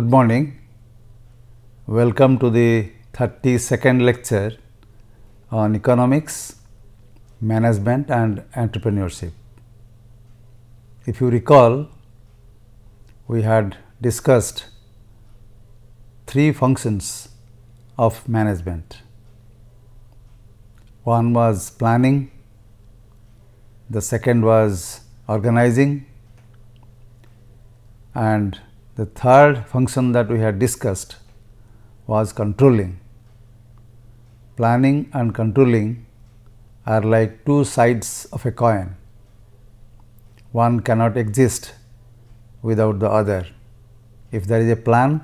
Good morning. Welcome to the 32nd lecture on economics, management and entrepreneurship. If you recall, we had discussed three functions of management. One was planning, the second was organizing and the third function that we had discussed was controlling. Planning and controlling are like two sides of a coin. One cannot exist without the other. If there is a plan,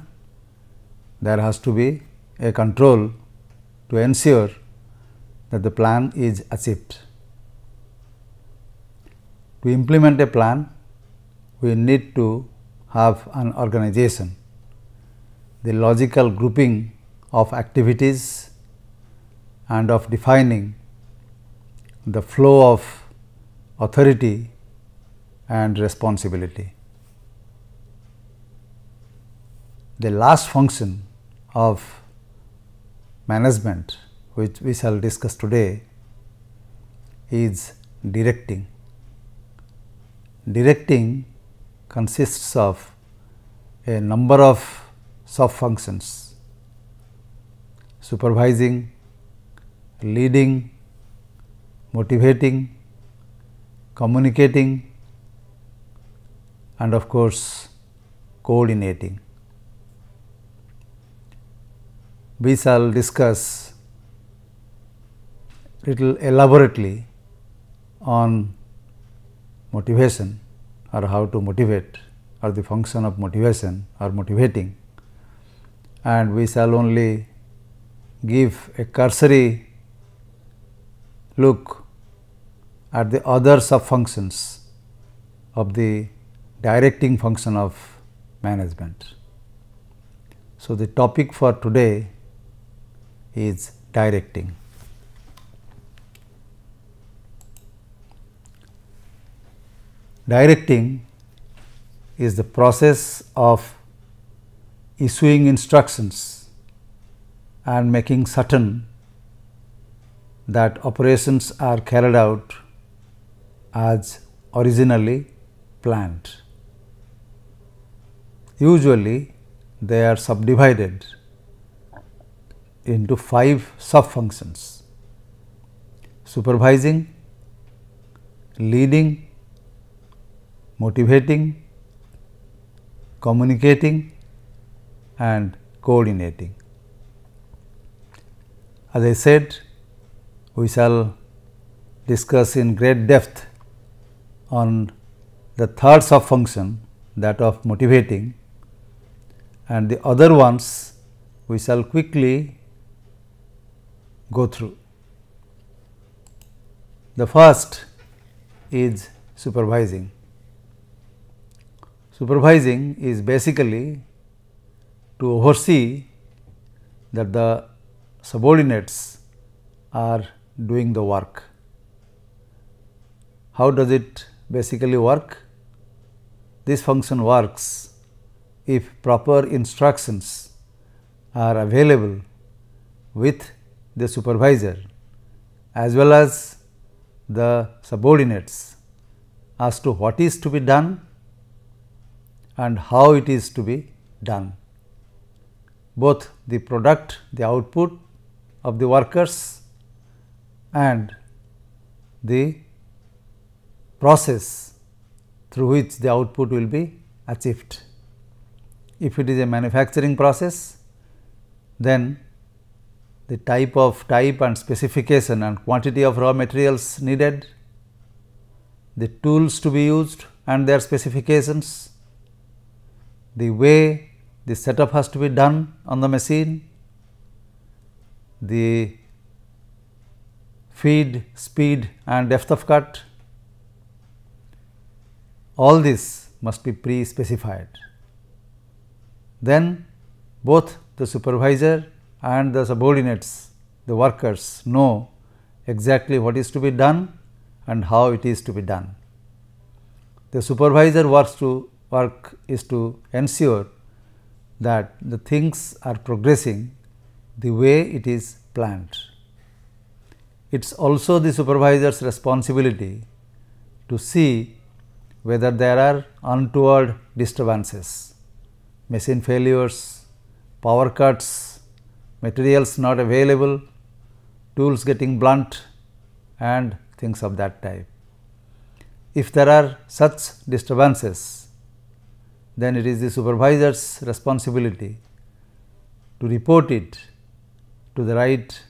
there has to be a control to ensure that the plan is achieved. To implement a plan, we need to have an organization, the logical grouping of activities and of defining the flow of authority and responsibility. The last function of management which we shall discuss today is directing. Directing consists of a number of sub functions supervising, leading, motivating, communicating and of course, coordinating. We shall discuss little elaborately on motivation or how to motivate or the function of motivation or motivating and we shall only give a cursory look at the other sub functions of the directing function of management. So, the topic for today is directing. Directing is the process of issuing instructions and making certain that operations are carried out as originally planned. Usually, they are subdivided into five sub functions supervising, leading, motivating, communicating and coordinating. As I said, we shall discuss in great depth on the third function, that of motivating and the other ones we shall quickly go through. The first is supervising. Supervising is basically to oversee that the subordinates are doing the work. How does it basically work? This function works if proper instructions are available with the supervisor as well as the subordinates as to what is to be done and how it is to be done. Both the product, the output of the workers and the process through which the output will be achieved. If it is a manufacturing process, then the type of type and specification and quantity of raw materials needed, the tools to be used and their specifications, the way the setup has to be done on the machine, the feed, speed and depth of cut, all this must be pre-specified. Then both the supervisor and the subordinates, the workers know exactly what is to be done and how it is to be done. The supervisor works to work is to ensure that the things are progressing the way it is planned. It is also the supervisor's responsibility to see whether there are untoward disturbances, machine failures, power cuts, materials not available, tools getting blunt and things of that type. If there are such disturbances, then it is the supervisor's responsibility to report it to the right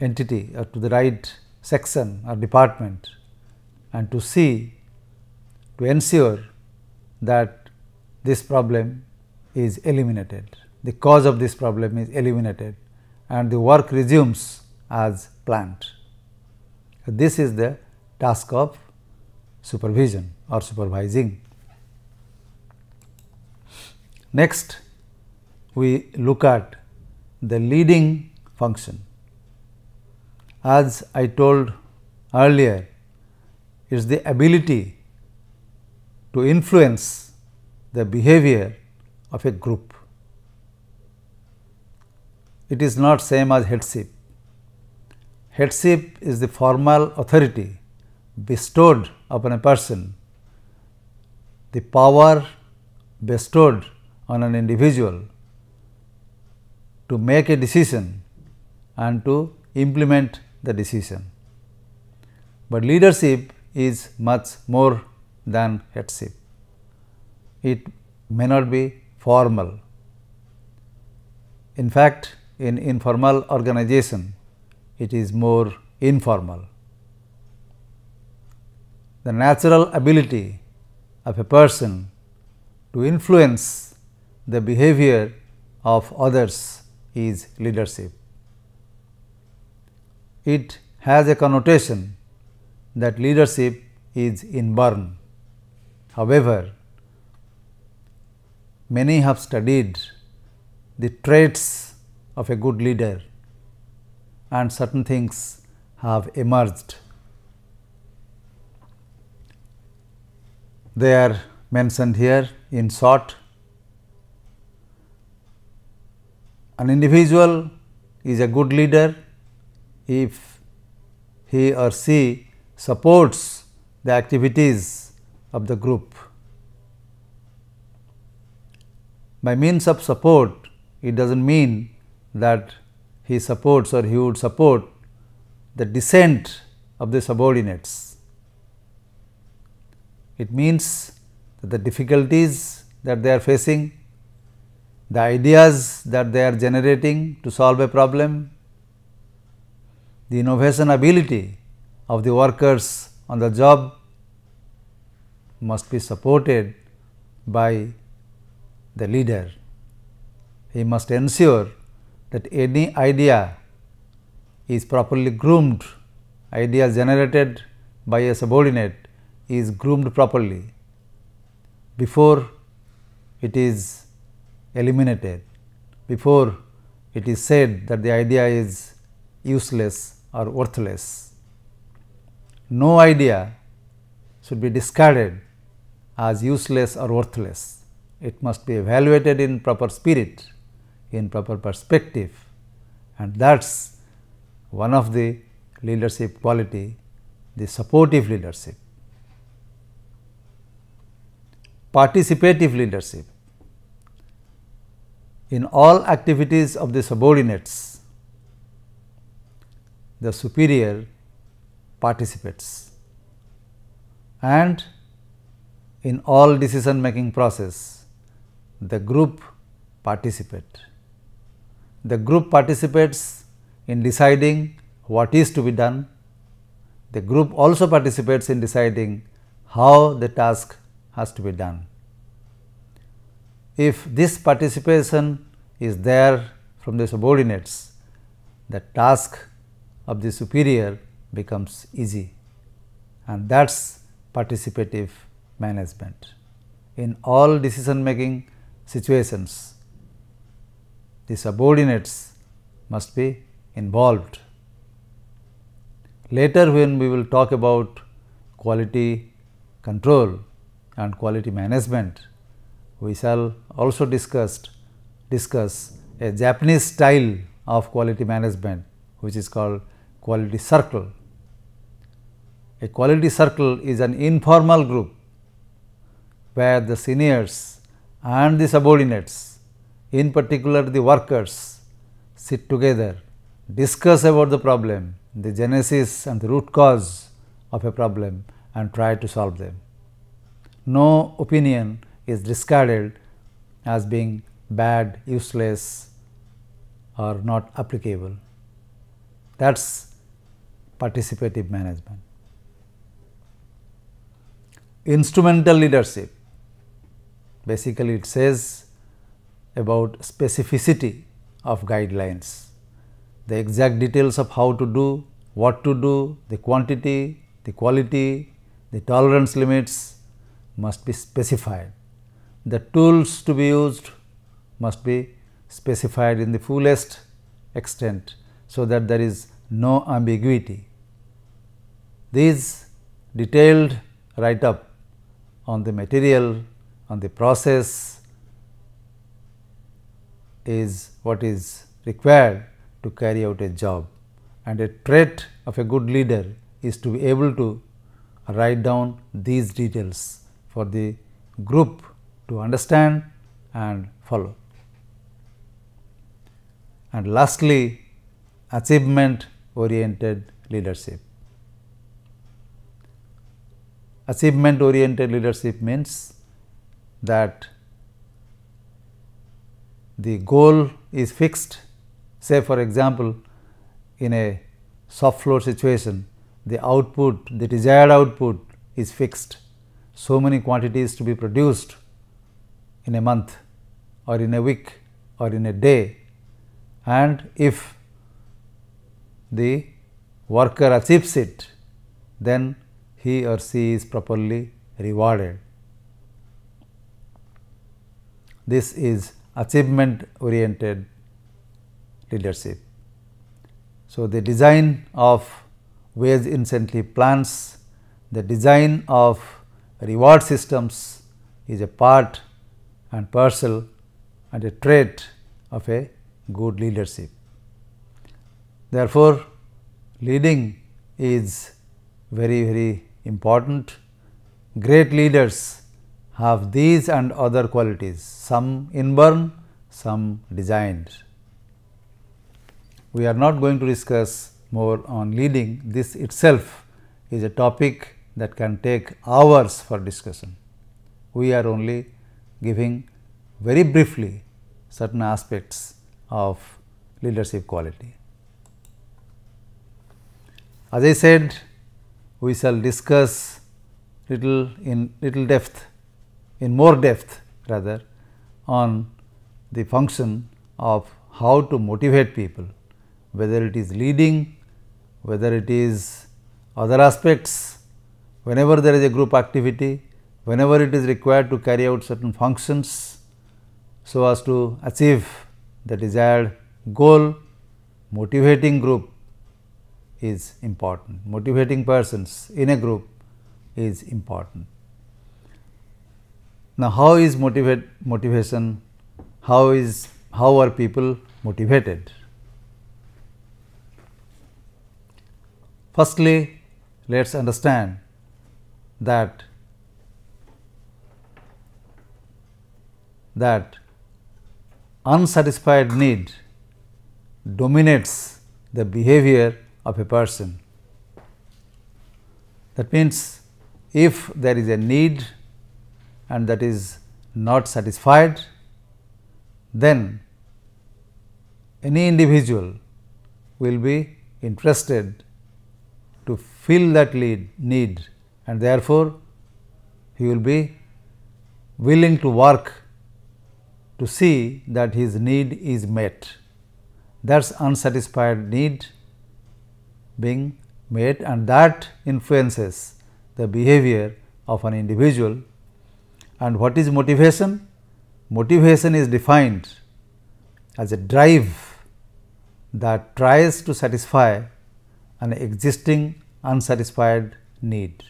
entity or to the right section or department and to see to ensure that this problem is eliminated, the cause of this problem is eliminated and the work resumes as planned. This is the task of supervision or supervising. Next, we look at the leading function. As I told earlier, it is the ability to influence the behavior of a group. It is not same as headship. Headship is the formal authority bestowed upon a person, the power bestowed on an individual to make a decision and to implement the decision. But leadership is much more than headship. It may not be formal. In fact, in informal organization, it is more informal the natural ability of a person to influence the behavior of others is leadership. It has a connotation that leadership is inborn. However, many have studied the traits of a good leader and certain things have emerged. They are mentioned here in short. An individual is a good leader if he or she supports the activities of the group. By means of support, it does not mean that he supports or he would support the dissent of the subordinates. It means that the difficulties that they are facing, the ideas that they are generating to solve a problem, the innovation ability of the workers on the job must be supported by the leader. He must ensure that any idea is properly groomed, idea generated by a subordinate is groomed properly before it is eliminated, before it is said that the idea is useless or worthless. No idea should be discarded as useless or worthless. It must be evaluated in proper spirit, in proper perspective and that is one of the leadership quality, the supportive leadership. participative leadership in all activities of the subordinates, the superior participates and in all decision making process, the group participate. The group participates in deciding what is to be done. The group also participates in deciding how the task has to be done. If this participation is there from the subordinates, the task of the superior becomes easy and that is participative management. In all decision making situations, the subordinates must be involved. Later when we will talk about quality control, and quality management, we shall also discussed, discuss a Japanese style of quality management which is called quality circle. A quality circle is an informal group where the seniors and the subordinates in particular the workers sit together, discuss about the problem, the genesis and the root cause of a problem and try to solve them no opinion is discarded as being bad, useless or not applicable. That is participative management. Instrumental leadership basically it says about specificity of guidelines, the exact details of how to do, what to do, the quantity, the quality, the tolerance limits, must be specified. The tools to be used must be specified in the fullest extent, so that there is no ambiguity. These detailed write up on the material, on the process is what is required to carry out a job and a trait of a good leader is to be able to write down these details for the group to understand and follow. And lastly, achievement oriented leadership. Achievement oriented leadership means that the goal is fixed say for example, in a soft floor situation the output the desired output is fixed so many quantities to be produced in a month or in a week or in a day and if the worker achieves it, then he or she is properly rewarded. This is achievement oriented leadership. So, the design of wage incentive plans, the design of reward systems is a part and parcel and a trait of a good leadership. Therefore, leading is very very important. Great leaders have these and other qualities, some inborn, some designed. We are not going to discuss more on leading, this itself is a topic that can take hours for discussion. We are only giving very briefly certain aspects of leadership quality. As I said, we shall discuss little in little depth, in more depth rather on the function of how to motivate people, whether it is leading, whether it is other aspects whenever there is a group activity, whenever it is required to carry out certain functions so as to achieve the desired goal, motivating group is important, motivating persons in a group is important. Now, how is motivate motivation, how is how are people motivated? Firstly, let us understand that that unsatisfied need dominates the behavior of a person. That means, if there is a need and that is not satisfied, then any individual will be interested to fill that lead, need and therefore, he will be willing to work to see that his need is met. That is unsatisfied need being met and that influences the behavior of an individual. And what is motivation? Motivation is defined as a drive that tries to satisfy an existing unsatisfied need.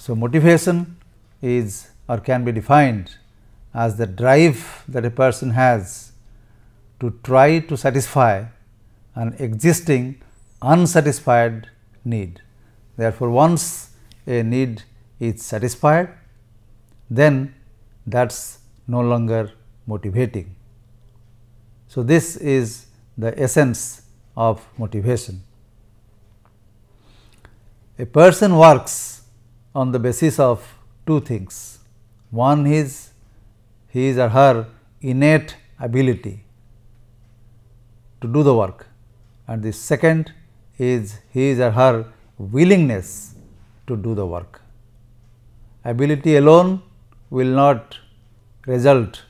So, motivation is or can be defined as the drive that a person has to try to satisfy an existing unsatisfied need. Therefore, once a need is satisfied, then that is no longer motivating. So, this is the essence of motivation. A person works on the basis of two things. One is his or her innate ability to do the work and the second is his or her willingness to do the work. Ability alone will not result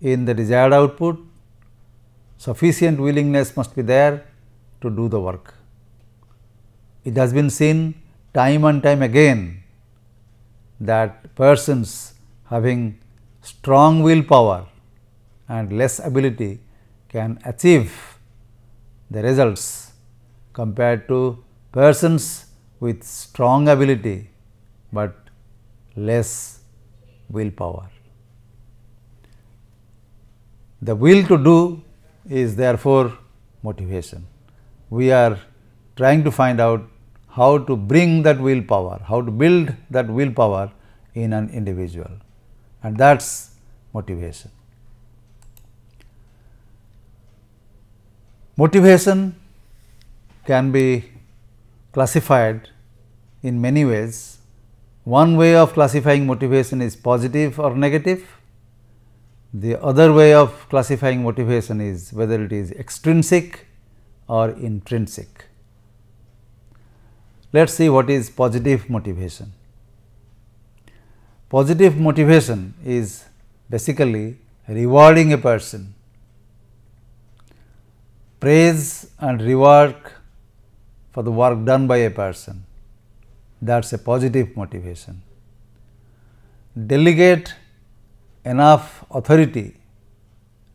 in the desired output, sufficient willingness must be there to do the work. It has been seen time and time again that persons having strong willpower and less ability can achieve the results compared to persons with strong ability, but less willpower. The will to do is therefore motivation. We are trying to find out how to bring that willpower, how to build that willpower in an individual and that is motivation. Motivation can be classified in many ways. One way of classifying motivation is positive or negative. The other way of classifying motivation is whether it is extrinsic or intrinsic. Let us see what is positive motivation. Positive motivation is basically rewarding a person. Praise and reward for the work done by a person that is a positive motivation. Delegate enough authority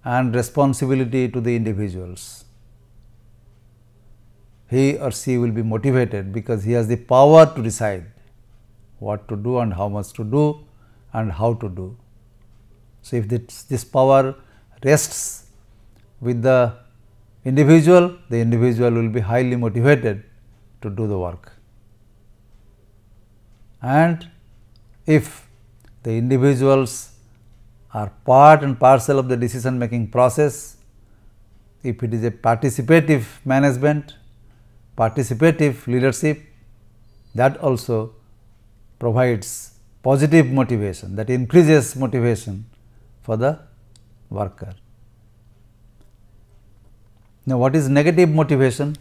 and responsibility to the individuals he or she will be motivated because he has the power to decide what to do and how much to do and how to do. So, if this, this power rests with the individual, the individual will be highly motivated to do the work. And if the individuals are part and parcel of the decision making process, if it is a participative management, participative leadership that also provides positive motivation that increases motivation for the worker. Now, what is negative motivation?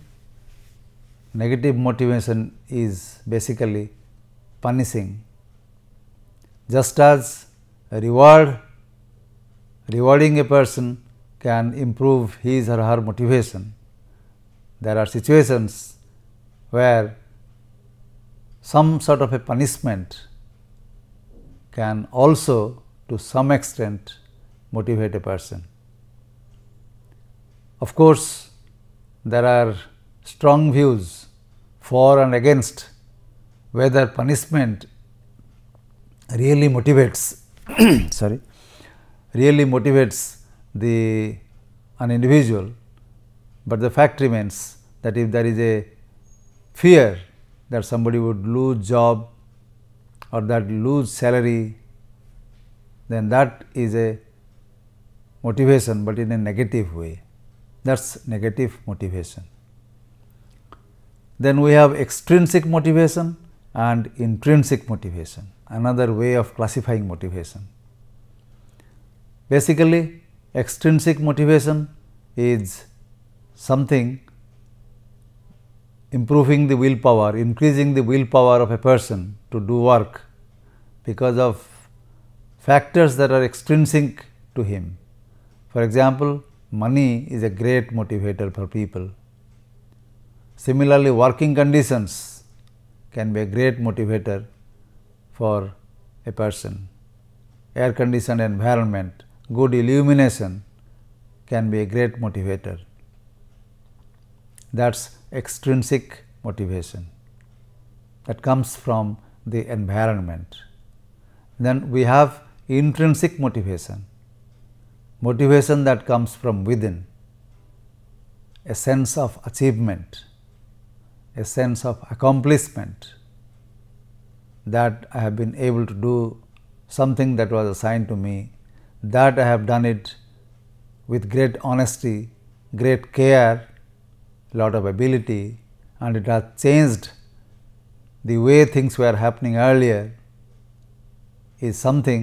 Negative motivation is basically punishing just as a reward rewarding a person can improve his or her motivation there are situations where some sort of a punishment can also to some extent motivate a person. Of course, there are strong views for and against whether punishment really motivates sorry really motivates the an individual but the fact remains that if there is a fear that somebody would lose job or that lose salary, then that is a motivation, but in a negative way. That is negative motivation. Then we have extrinsic motivation and intrinsic motivation, another way of classifying motivation. Basically, extrinsic motivation is something improving the willpower, increasing the willpower of a person to do work because of factors that are extrinsic to him. For example, money is a great motivator for people. Similarly, working conditions can be a great motivator for a person. Air conditioned environment, good illumination can be a great motivator that is extrinsic motivation that comes from the environment. Then we have intrinsic motivation, motivation that comes from within, a sense of achievement, a sense of accomplishment that I have been able to do something that was assigned to me, that I have done it with great honesty, great care lot of ability and it has changed the way things were happening earlier is something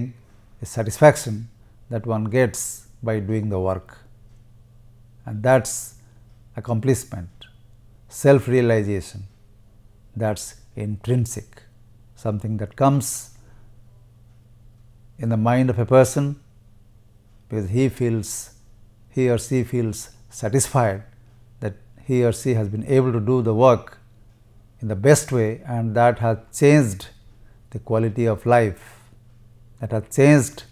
a satisfaction that one gets by doing the work and that's accomplishment self realization that's intrinsic something that comes in the mind of a person because he feels he or she feels satisfied he or she has been able to do the work in the best way and that has changed the quality of life, that has changed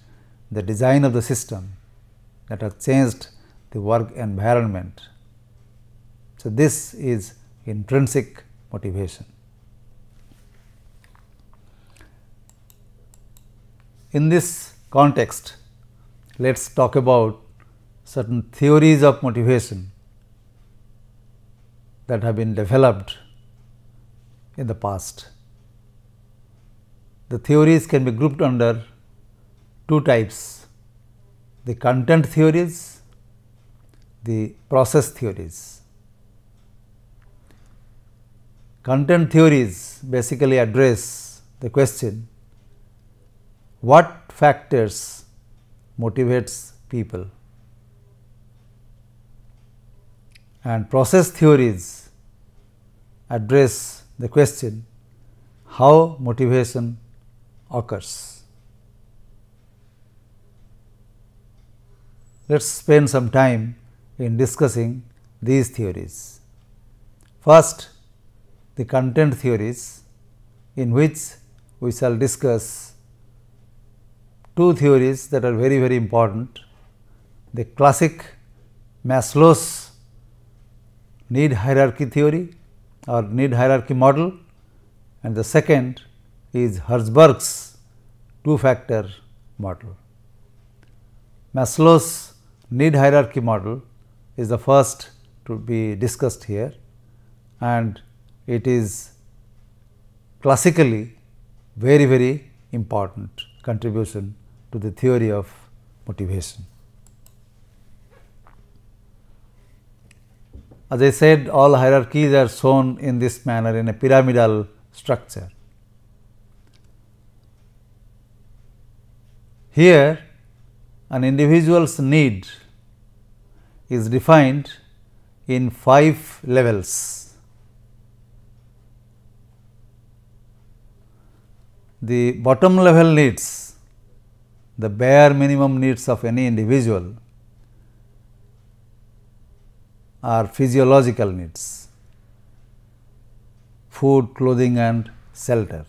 the design of the system, that has changed the work environment. So, this is intrinsic motivation. In this context, let us talk about certain theories of motivation that have been developed in the past. The theories can be grouped under two types, the content theories, the process theories. Content theories basically address the question, what factors motivates people? and process theories address the question how motivation occurs. Let us spend some time in discussing these theories. First, the content theories in which we shall discuss two theories that are very very important the classic Maslow's need hierarchy theory or need hierarchy model and the second is Herzberg's two factor model. Maslow's need hierarchy model is the first to be discussed here and it is classically very very important contribution to the theory of motivation. As I said all hierarchies are shown in this manner in a pyramidal structure. Here an individual's need is defined in 5 levels. The bottom level needs, the bare minimum needs of any individual are physiological needs food, clothing and shelter.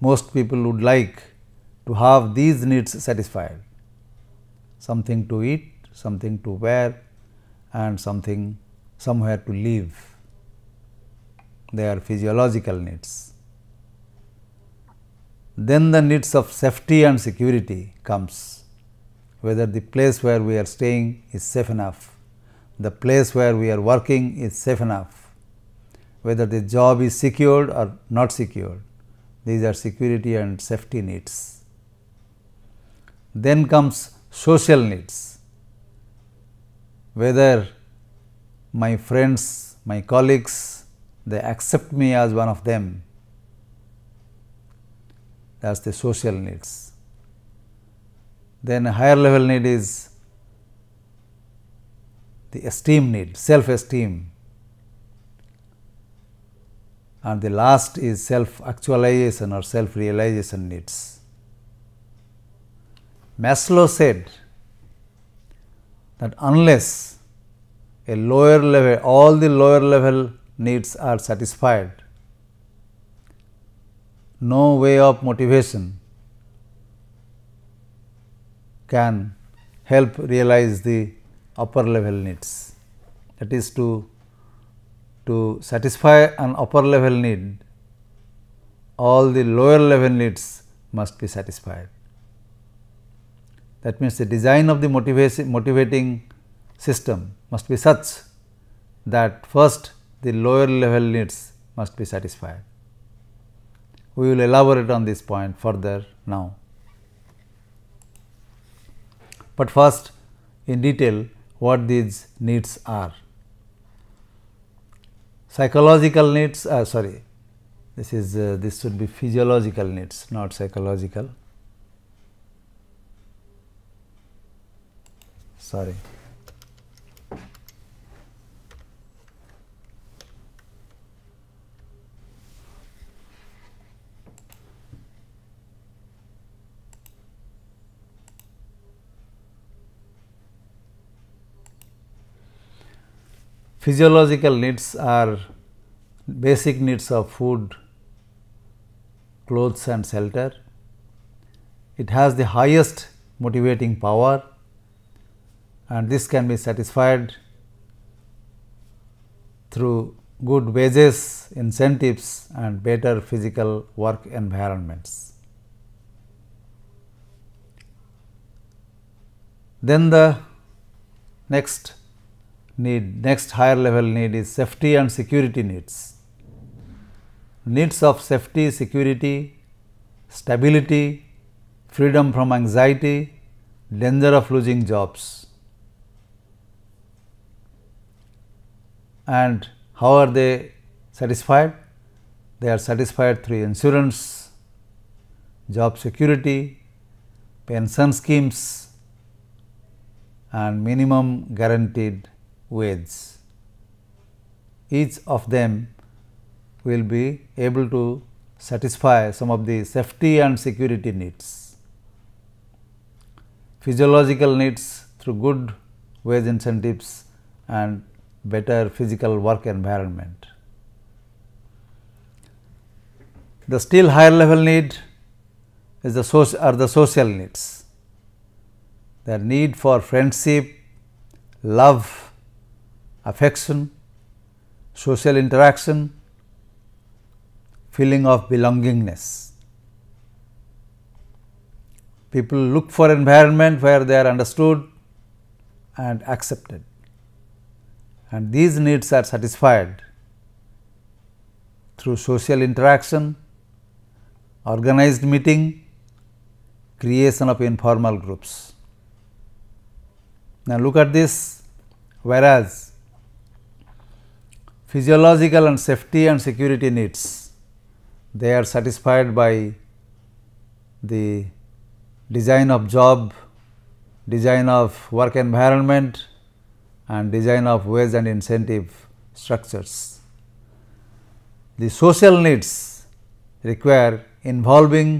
Most people would like to have these needs satisfied something to eat, something to wear and something somewhere to live. They are physiological needs. Then the needs of safety and security comes whether the place where we are staying is safe enough, the place where we are working is safe enough, whether the job is secured or not secured. These are security and safety needs. Then comes social needs, whether my friends, my colleagues, they accept me as one of them. That's the social needs then higher level need is the esteem need, self esteem. And the last is self actualization or self realization needs. Maslow said that unless a lower level, all the lower level needs are satisfied, no way of motivation can help realize the upper level needs. That is to, to satisfy an upper level need, all the lower level needs must be satisfied. That means, the design of the motivating system must be such that first the lower level needs must be satisfied. We will elaborate on this point further now but first in detail what these needs are. Psychological needs uh, sorry this is uh, this should be physiological needs not psychological sorry physiological needs are basic needs of food, clothes and shelter. It has the highest motivating power and this can be satisfied through good wages, incentives and better physical work environments. Then the next need, next higher level need is safety and security needs. Needs of safety, security, stability, freedom from anxiety, danger of losing jobs. And how are they satisfied? They are satisfied through insurance, job security, pension schemes and minimum guaranteed Wages. Each of them will be able to satisfy some of the safety and security needs. Physiological needs through good wage incentives and better physical work environment. The still higher level need is the are the social needs, the need for friendship, love affection, social interaction, feeling of belongingness. People look for environment where they are understood and accepted and these needs are satisfied through social interaction, organized meeting, creation of informal groups. Now, look at this whereas physiological and safety and security needs. They are satisfied by the design of job, design of work environment and design of wage and incentive structures. The social needs require involving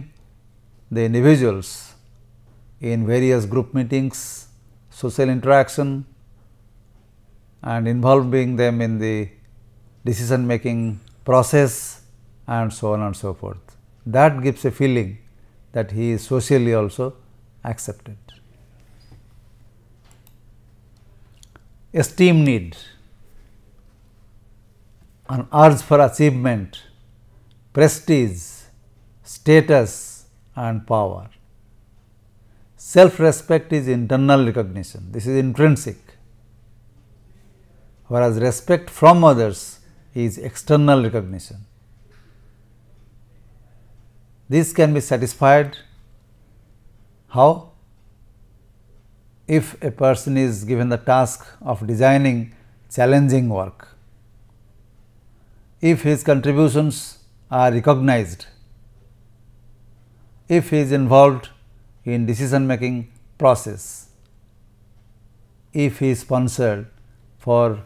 the individuals in various group meetings, social interaction and involving them in the decision making process and so on and so forth. That gives a feeling that he is socially also accepted. Esteem need, an urge for achievement, prestige, status and power. Self respect is internal recognition, this is intrinsic, whereas respect from others is external recognition. This can be satisfied how? If a person is given the task of designing challenging work, if his contributions are recognized, if he is involved in decision making process, if he is sponsored for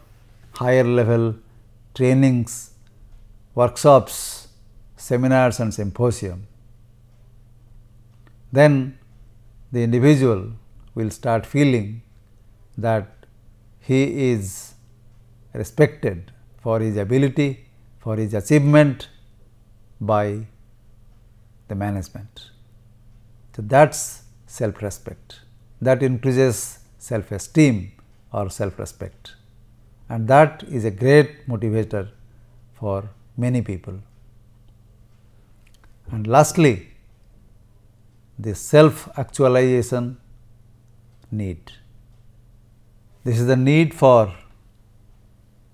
higher level trainings, workshops, seminars and symposium. Then the individual will start feeling that he is respected for his ability, for his achievement by the management. So, that is self respect that increases self esteem or self respect and that is a great motivator for many people. And lastly, the self actualization need. This is the need for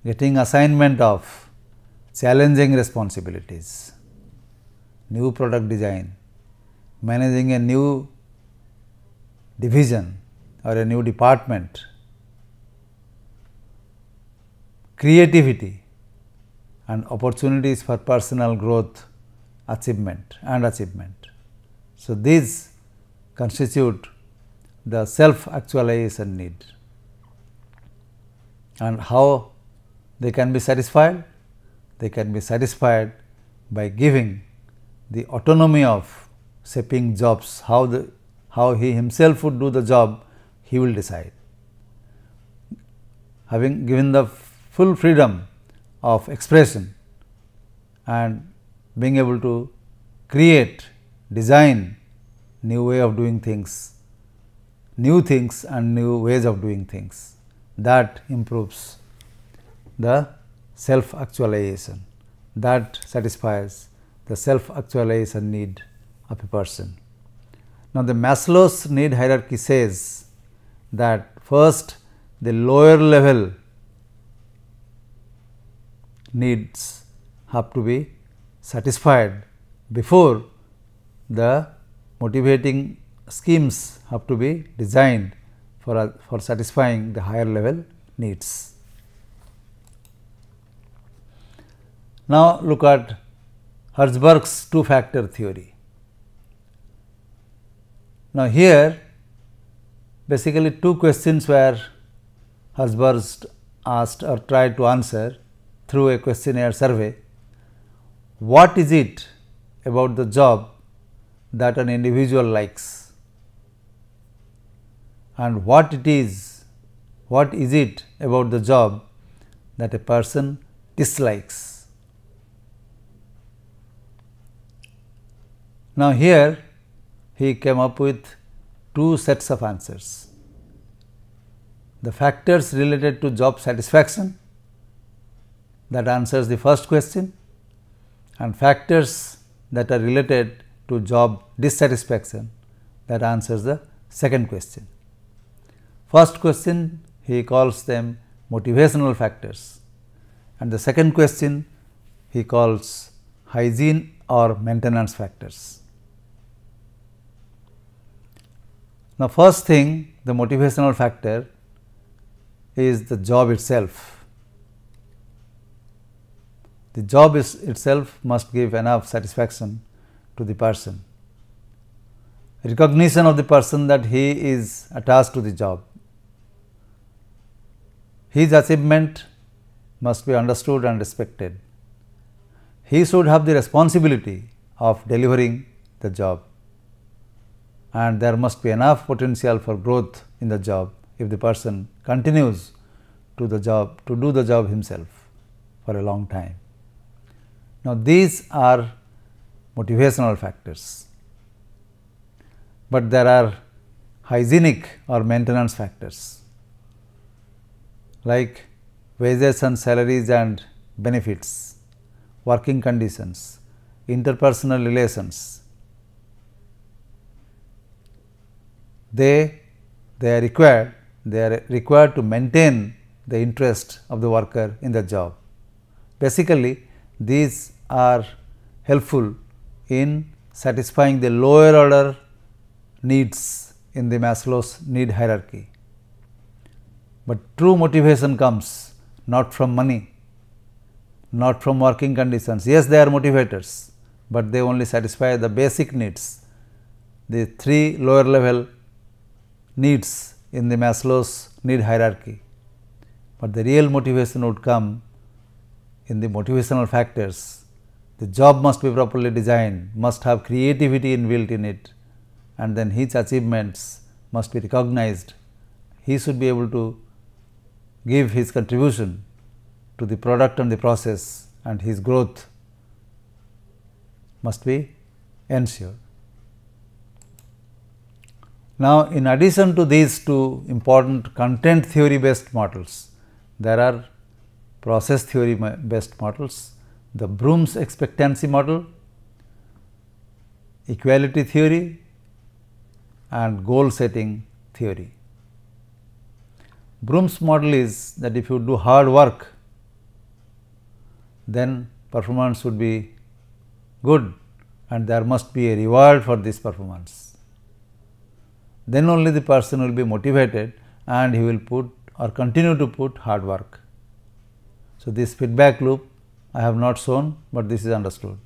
getting assignment of challenging responsibilities, new product design, managing a new division or a new department creativity and opportunities for personal growth achievement and achievement. So, these constitute the self actualization need and how they can be satisfied? They can be satisfied by giving the autonomy of shaping jobs, how the how he himself would do the job, he will decide. Having given the full freedom of expression and being able to create, design new way of doing things, new things and new ways of doing things that improves the self actualization that satisfies the self actualization need of a person. Now, the Maslow's need hierarchy says that first the lower level needs have to be satisfied before the motivating schemes have to be designed for, uh, for satisfying the higher level needs. Now, look at Herzberg's two factor theory. Now, here basically two questions were Herzberg asked or tried to answer through a questionnaire survey, what is it about the job that an individual likes and what it is, what is it about the job that a person dislikes. Now, here he came up with two sets of answers. The factors related to job satisfaction that answers the first question and factors that are related to job dissatisfaction that answers the second question. First question he calls them motivational factors and the second question he calls hygiene or maintenance factors. Now, first thing the motivational factor is the job itself the job is itself must give enough satisfaction to the person. Recognition of the person that he is attached to the job. His achievement must be understood and respected. He should have the responsibility of delivering the job and there must be enough potential for growth in the job if the person continues to the job to do the job himself for a long time. Now, these are motivational factors, but there are hygienic or maintenance factors like wages and salaries and benefits, working conditions, interpersonal relations. They, they are required, they are required to maintain the interest of the worker in the job. Basically, these are helpful in satisfying the lower order needs in the Maslow's need hierarchy. But true motivation comes not from money, not from working conditions. Yes, they are motivators, but they only satisfy the basic needs, the three lower level needs in the Maslow's need hierarchy. But the real motivation would come in the motivational factors the job must be properly designed, must have creativity inbuilt in it and then his achievements must be recognized. He should be able to give his contribution to the product and the process and his growth must be ensured. Now, in addition to these two important content theory based models, there are process theory based models the Broom's expectancy model, equality theory and goal setting theory. Broom's model is that if you do hard work, then performance would be good and there must be a reward for this performance. Then only the person will be motivated and he will put or continue to put hard work. So, this feedback loop I have not shown, but this is understood.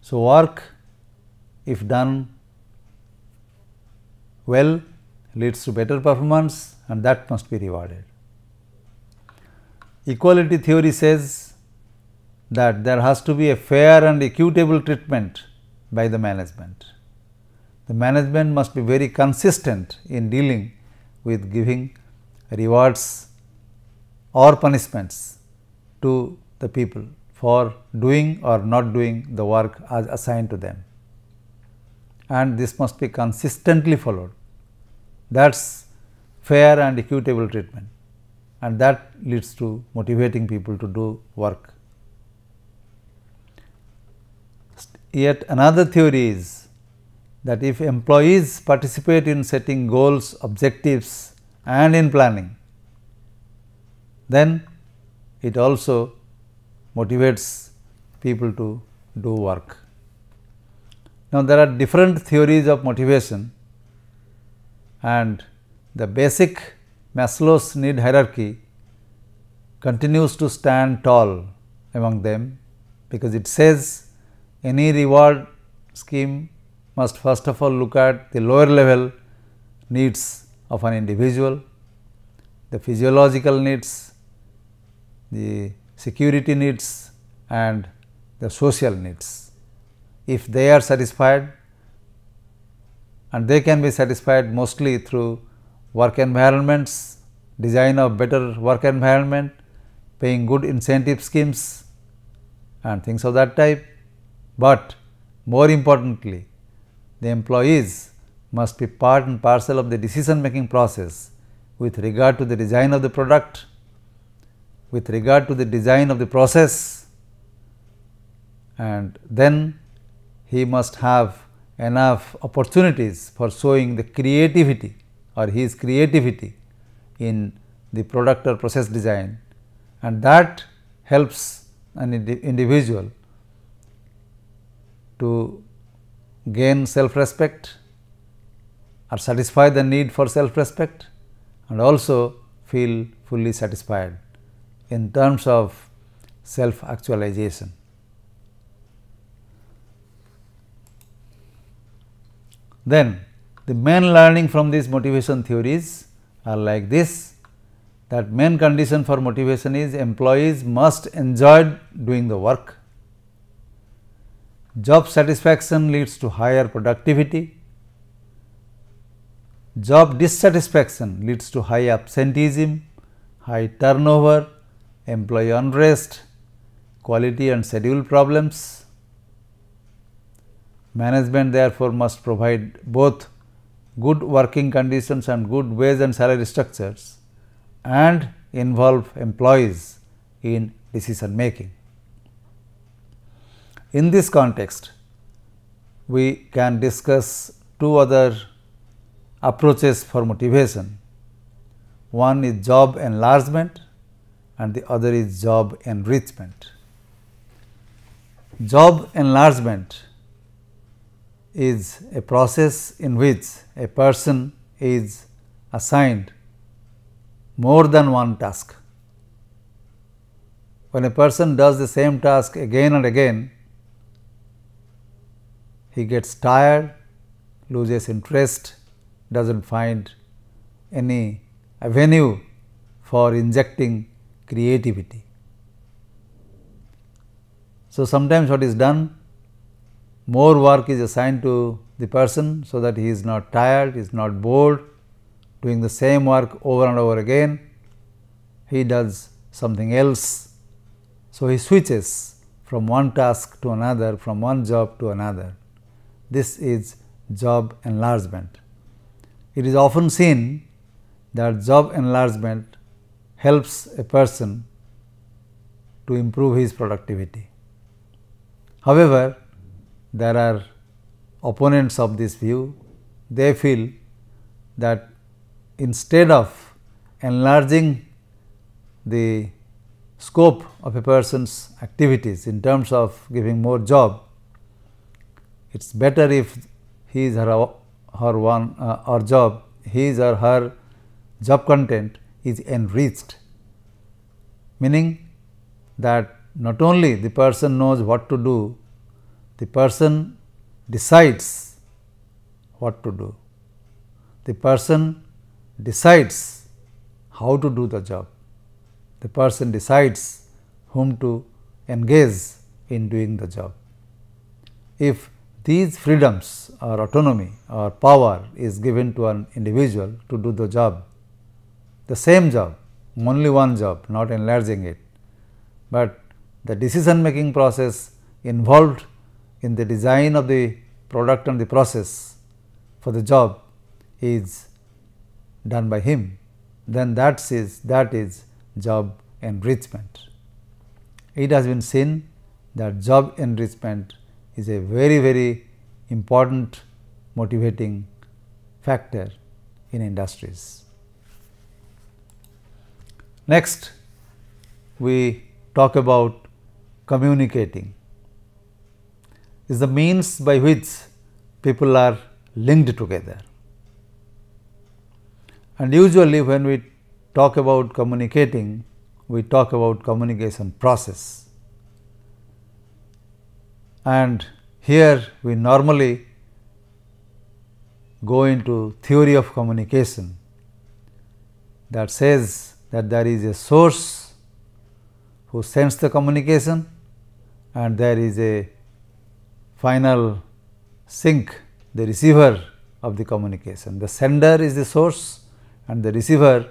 So, work if done well leads to better performance and that must be rewarded. Equality theory says that there has to be a fair and equitable treatment by the management. The management must be very consistent in dealing with giving rewards or punishments to the people for doing or not doing the work as assigned to them and this must be consistently followed. That is fair and equitable treatment and that leads to motivating people to do work. Yet another theory is that if employees participate in setting goals, objectives and in planning, then it also motivates people to do work. Now, there are different theories of motivation and the basic Maslow's need hierarchy continues to stand tall among them, because it says any reward scheme must first of all look at the lower level needs of an individual, the physiological needs the security needs and the social needs. If they are satisfied and they can be satisfied mostly through work environments, design of better work environment, paying good incentive schemes and things of that type. But more importantly, the employees must be part and parcel of the decision making process with regard to the design of the product, with regard to the design of the process and then he must have enough opportunities for showing the creativity or his creativity in the product or process design and that helps an individual to gain self respect or satisfy the need for self respect and also feel fully satisfied in terms of self actualization. Then the main learning from these motivation theories are like this that main condition for motivation is employees must enjoy doing the work. Job satisfaction leads to higher productivity. Job dissatisfaction leads to high absenteeism, high turnover, employee unrest, quality and schedule problems. Management therefore, must provide both good working conditions and good wage and salary structures and involve employees in decision making. In this context, we can discuss two other approaches for motivation. One is job enlargement and the other is job enrichment. Job enlargement is a process in which a person is assigned more than one task. When a person does the same task again and again, he gets tired, loses interest, does not find any avenue for injecting creativity. So, sometimes what is done more work is assigned to the person, so that he is not tired, he is not bored doing the same work over and over again, he does something else. So, he switches from one task to another, from one job to another. This is job enlargement. It is often seen that job enlargement helps a person to improve his productivity. However, there are opponents of this view, they feel that instead of enlarging the scope of a person's activities in terms of giving more job, it is better if his or her, one uh, or job, his or her job content is enriched, meaning that not only the person knows what to do, the person decides what to do. The person decides how to do the job. The person decides whom to engage in doing the job. If these freedoms or autonomy or power is given to an individual to do the job, the same job, only one job, not enlarging it, but the decision making process involved in the design of the product and the process for the job is done by him, then that is that is job enrichment. It has been seen that job enrichment is a very very important motivating factor in industries. Next, we talk about communicating is the means by which people are linked together. And usually when we talk about communicating, we talk about communication process. And here we normally go into theory of communication that says that there is a source who sends the communication and there is a final sink, the receiver of the communication. The sender is the source and the receiver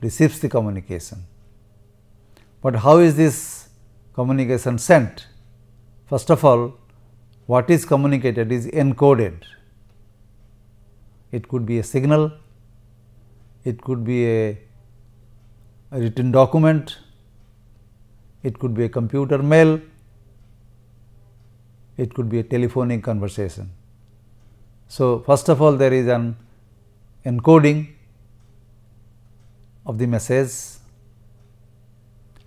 receives the communication. But how is this communication sent? First of all, what is communicated is encoded. It could be a signal, it could be a a written document, it could be a computer mail, it could be a telephonic conversation. So, first of all there is an encoding of the message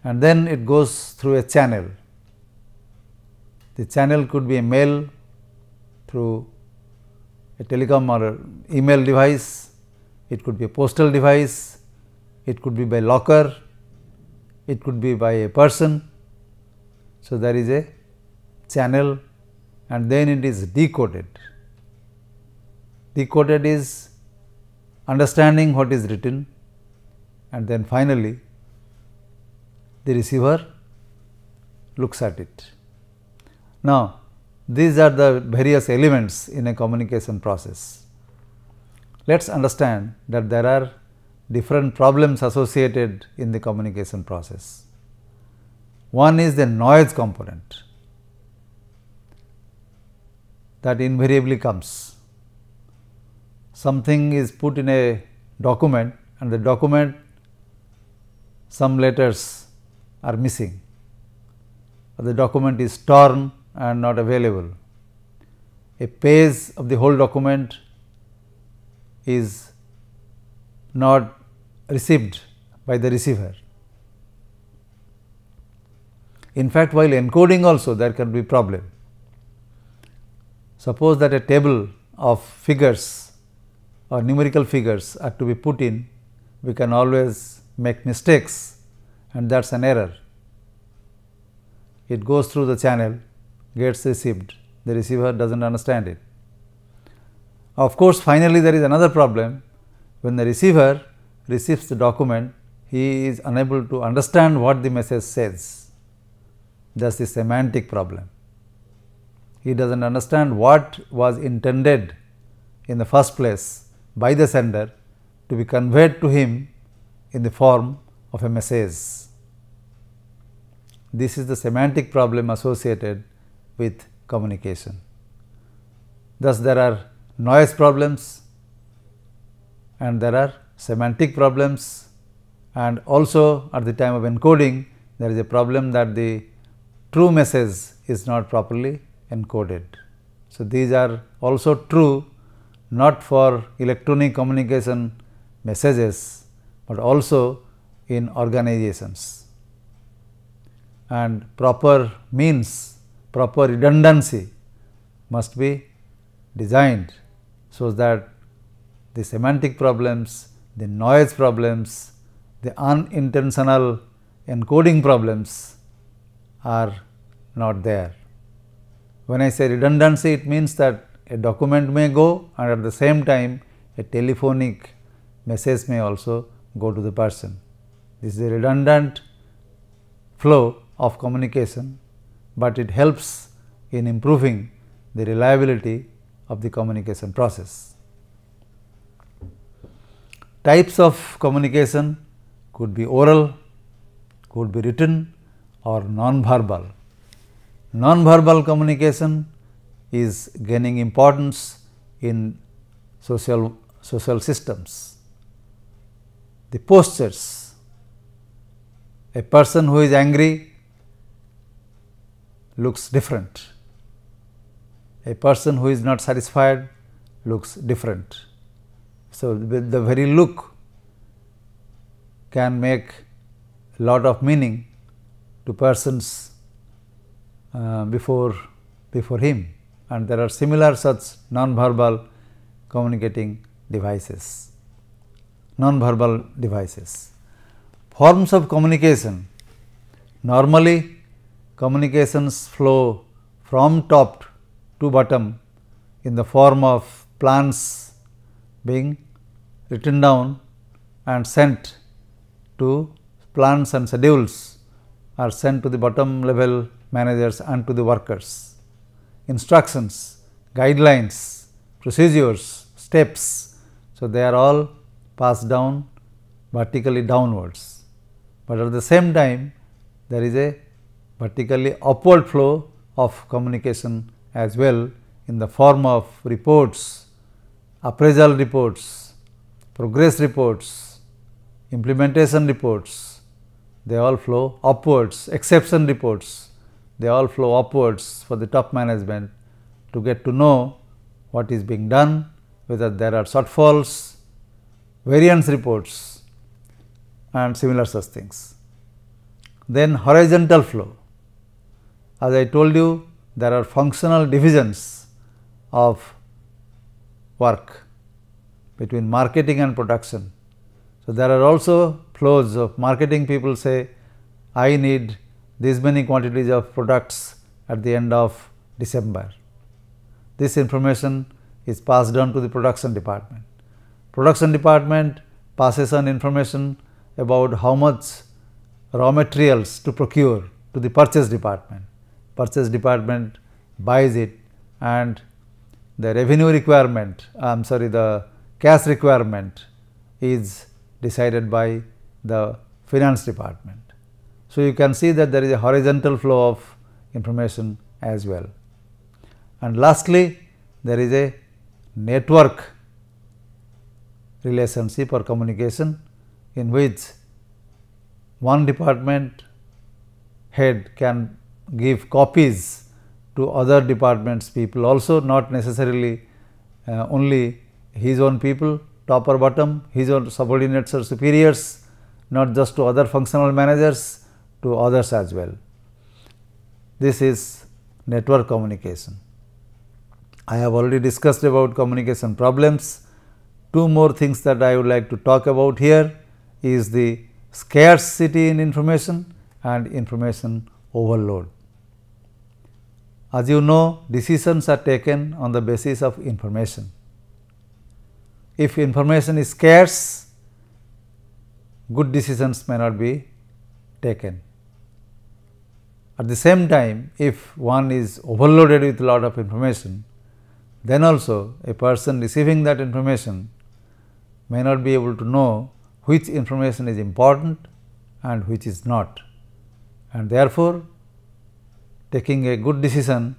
and then it goes through a channel. The channel could be a mail through a telecom or email device, it could be a postal device, it could be by locker, it could be by a person. So, there is a channel and then it is decoded. Decoded is understanding what is written and then finally, the receiver looks at it. Now, these are the various elements in a communication process. Let us understand that there are different problems associated in the communication process. One is the noise component that invariably comes. Something is put in a document and the document some letters are missing or the document is torn and not available. A page of the whole document is not received by the receiver. In fact, while encoding also there can be problem. Suppose that a table of figures or numerical figures are to be put in, we can always make mistakes and that is an error. It goes through the channel, gets received, the receiver does not understand it. Of course, finally, there is another problem when the receiver receives the document, he is unable to understand what the message says. That's the semantic problem. He does not understand what was intended in the first place by the sender to be conveyed to him in the form of a message. This is the semantic problem associated with communication. Thus, there are noise problems and there are semantic problems and also at the time of encoding there is a problem that the true message is not properly encoded. So, these are also true not for electronic communication messages, but also in organizations and proper means proper redundancy must be designed. So, that the semantic problems the noise problems, the unintentional encoding problems are not there. When I say redundancy, it means that a document may go and at the same time a telephonic message may also go to the person. This is a redundant flow of communication, but it helps in improving the reliability of the communication process types of communication could be oral, could be written or non-verbal. Non-verbal communication is gaining importance in social, social systems. The postures, a person who is angry looks different, a person who is not satisfied looks different so, the, very look can make a lot of meaning to persons uh, before, before him and there are similar such non-verbal communicating devices, non-verbal devices. Forms of communication, normally communications flow from top to bottom in the form of plants being written down and sent to plans and schedules are sent to the bottom level managers and to the workers. Instructions, guidelines, procedures, steps. So, they are all passed down vertically downwards, but at the same time there is a vertically upward flow of communication as well in the form of reports appraisal reports, progress reports, implementation reports, they all flow upwards, exception reports, they all flow upwards for the top management to get to know what is being done, whether there are shortfalls, variance reports and similar such things. Then horizontal flow, as I told you there are functional divisions of work between marketing and production. So, there are also flows of marketing people say I need these many quantities of products at the end of December. This information is passed on to the production department. Production department passes on information about how much raw materials to procure to the purchase department. Purchase department buys it and the revenue requirement, I am sorry, the cash requirement is decided by the finance department. So, you can see that there is a horizontal flow of information as well. And lastly, there is a network relationship or communication in which one department head can give copies to other departments people also not necessarily uh, only his own people top or bottom, his own subordinates or superiors, not just to other functional managers, to others as well. This is network communication. I have already discussed about communication problems. Two more things that I would like to talk about here is the scarcity in information and information overload. As you know, decisions are taken on the basis of information. If information is scarce, good decisions may not be taken. At the same time, if one is overloaded with a lot of information, then also a person receiving that information may not be able to know which information is important and which is not. And therefore, taking a good decision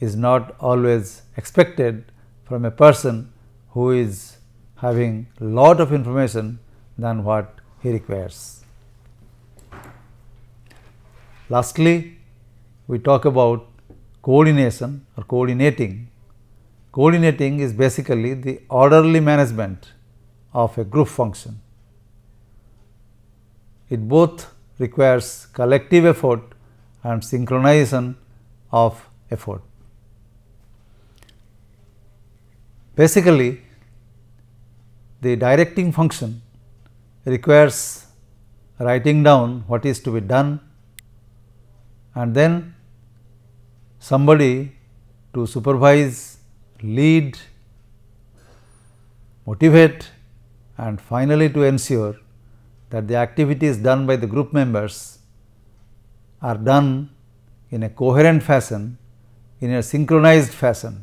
is not always expected from a person who is having lot of information than what he requires. Lastly, we talk about coordination or coordinating. Coordinating is basically the orderly management of a group function. It both requires collective effort and synchronization of effort. Basically, the directing function requires writing down what is to be done and then somebody to supervise, lead, motivate and finally to ensure that the activity is done by the group members are done in a coherent fashion, in a synchronized fashion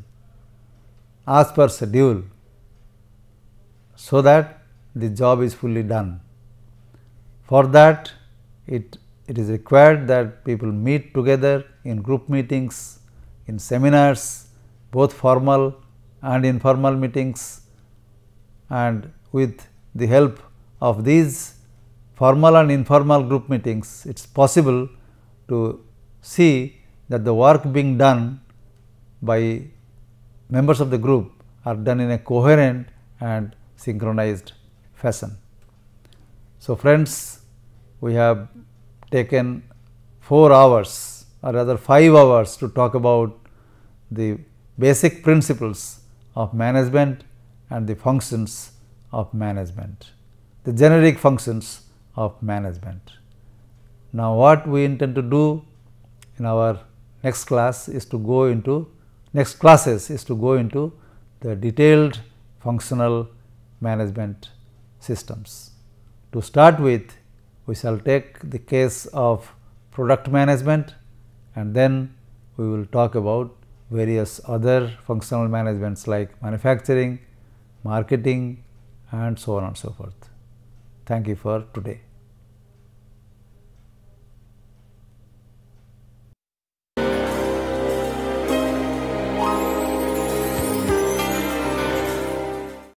as per schedule, so that the job is fully done. For that, it, it is required that people meet together in group meetings, in seminars, both formal and informal meetings and with the help of these formal and informal group meetings, it is possible to see that the work being done by members of the group are done in a coherent and synchronized fashion. So, friends we have taken 4 hours or rather 5 hours to talk about the basic principles of management and the functions of management, the generic functions of management. Now, what we intend to do in our next class is to go into next classes is to go into the detailed functional management systems. To start with, we shall take the case of product management and then we will talk about various other functional managements like manufacturing, marketing and so on and so forth. Thank you for today.